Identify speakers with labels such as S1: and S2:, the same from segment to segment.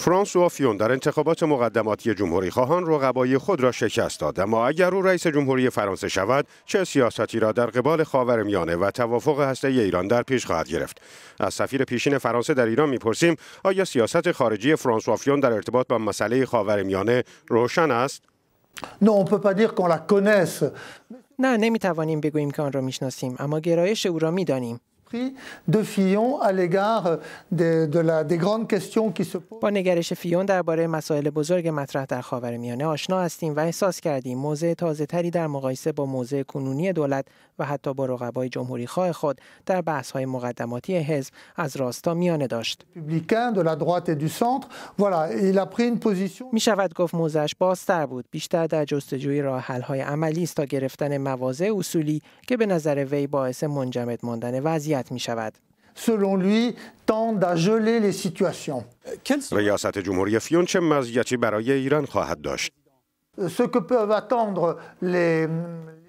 S1: فرانسوا فیون در انتخابات مقدماتی جمهوری خواهان رقبای خود را شکست داد اما اگر او رئیس جمهوری فرانسه شود چه سیاستی را در قبال خاورمیانه و توافق هسته ایران در پیش خواهد گرفت از سفیر پیشین فرانسه در ایران میپرسیم آیا سیاست خارجی فرانسوا فیون در ارتباط با مسئله خاورمیانه روشن است
S2: نه نمیتوانیم بگوییم که آن را میشناسیم اما گرایش او را میدانیم با نگرش فیون درباره مسائل بزرگ مطرح در میانه آشنا هستیم و احساس کردیم موضع تازه تری در مقایسه با موضع کنونی دولت و حتی با رقبای جمهوری خواه خود در بحث های مقدماتی حزب از راستا میانه داشت. می شود گفت موزش بازتر بود بیشتر در جستجوی راه حل های عملی است تا گرفتن مواضع اصولی که به نظر وی باعث منجمد ماندن وضعیت می شود.
S1: ریاست جمهوری فیون چه مزیتی برای ایران خواهد داشت؟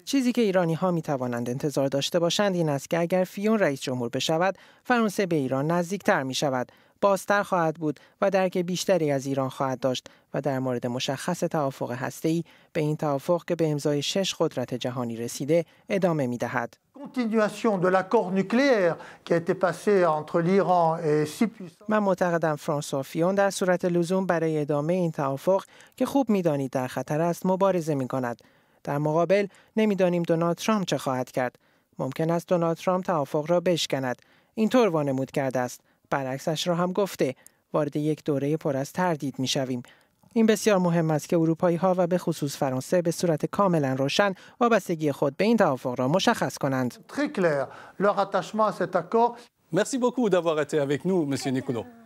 S2: چیزی که ایرانی ها می توانند انتظار داشته باشند این است که اگر فیون رئیس جمهور بشود فرانسه به ایران نزدیک تر می شود بازتر خواهد بود و درک بیشتری از ایران خواهد داشت و در مورد مشخص توافق هسته‌ای به این توافق که به امضای شش قدرت جهانی رسیده ادامه می دهد. من معتقدم فیون در صورت لزوم برای ادامه این توافق که خوب میدانید در خطر است مبارزه می کند. در مقابل نمیدانیم دونالد ترامپ چه خواهد کرد. ممکن است دونالد ترامپ توافق را بشکند. اینطور وانمود کرده است. برعکسش را هم گفته وارد یک دوره پر از تردید می شویم. این بسیار مهم است که اروپایی ها و به خصوص فرانسه به صورت کاملا روشن وابستگی خود به این توافق را مشخص کنند. Merci beaucoup d'avoir été avec nous, Monsieur